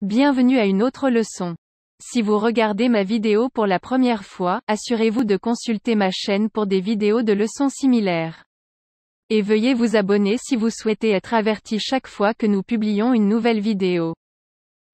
Bienvenue à une autre leçon. Si vous regardez ma vidéo pour la première fois, assurez-vous de consulter ma chaîne pour des vidéos de leçons similaires. Et veuillez vous abonner si vous souhaitez être averti chaque fois que nous publions une nouvelle vidéo.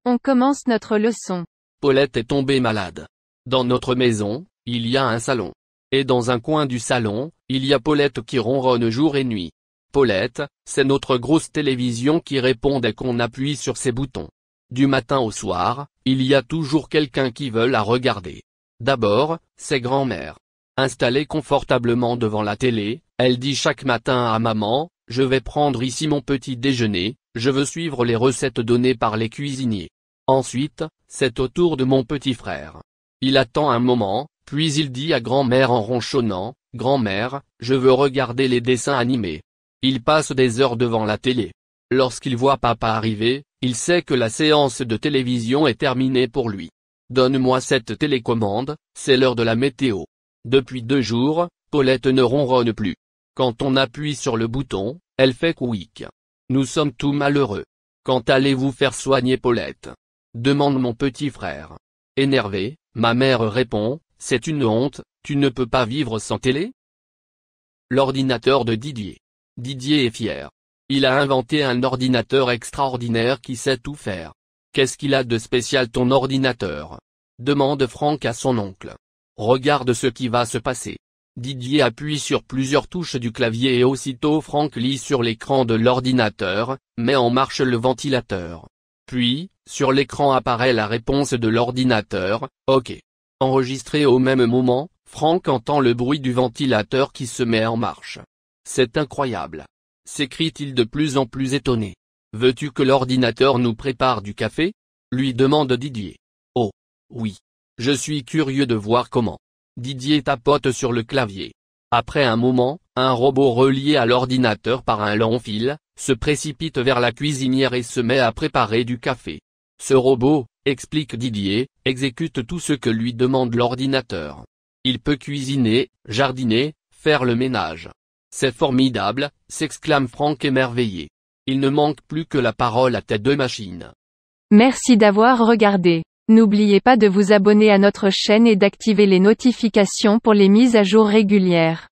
On commence notre leçon. Paulette est tombée malade. Dans notre maison, il y a un salon. Et dans un coin du salon, il y a Paulette qui ronronne jour et nuit. Paulette, c'est notre grosse télévision qui répond dès qu'on appuie sur ses boutons. Du matin au soir, il y a toujours quelqu'un qui veut la regarder. D'abord, c'est grand-mère. Installée confortablement devant la télé, elle dit chaque matin à maman, je vais prendre ici mon petit déjeuner, je veux suivre les recettes données par les cuisiniers. Ensuite, c'est au tour de mon petit frère. Il attend un moment, puis il dit à grand-mère en ronchonnant, grand-mère, je veux regarder les dessins animés. Il passe des heures devant la télé. Lorsqu'il voit papa arriver, il sait que la séance de télévision est terminée pour lui. Donne-moi cette télécommande, c'est l'heure de la météo. Depuis deux jours, Paulette ne ronronne plus. Quand on appuie sur le bouton, elle fait couic. Nous sommes tous malheureux. Quand allez-vous faire soigner Paulette Demande mon petit frère. Énervé, ma mère répond, c'est une honte, tu ne peux pas vivre sans télé L'ordinateur de Didier. Didier est fier. Il a inventé un ordinateur extraordinaire qui sait tout faire. Qu'est-ce qu'il a de spécial ton ordinateur demande Franck à son oncle. Regarde ce qui va se passer. Didier appuie sur plusieurs touches du clavier et aussitôt Franck lit sur l'écran de l'ordinateur, met en marche le ventilateur. Puis, sur l'écran apparaît la réponse de l'ordinateur, OK. Enregistré au même moment, Franck entend le bruit du ventilateur qui se met en marche. C'est incroyable s'écrie-t-il de plus en plus étonné. Veux-tu que l'ordinateur nous prépare du café lui demande Didier. Oh Oui. Je suis curieux de voir comment. Didier tapote sur le clavier. Après un moment, un robot relié à l'ordinateur par un long fil, se précipite vers la cuisinière et se met à préparer du café. Ce robot, explique Didier, exécute tout ce que lui demande l'ordinateur. Il peut cuisiner, jardiner, faire le ménage, c'est formidable, s'exclame Franck émerveillé. Il ne manque plus que la parole à tes deux machines. Merci d'avoir regardé. N'oubliez pas de vous abonner à notre chaîne et d'activer les notifications pour les mises à jour régulières.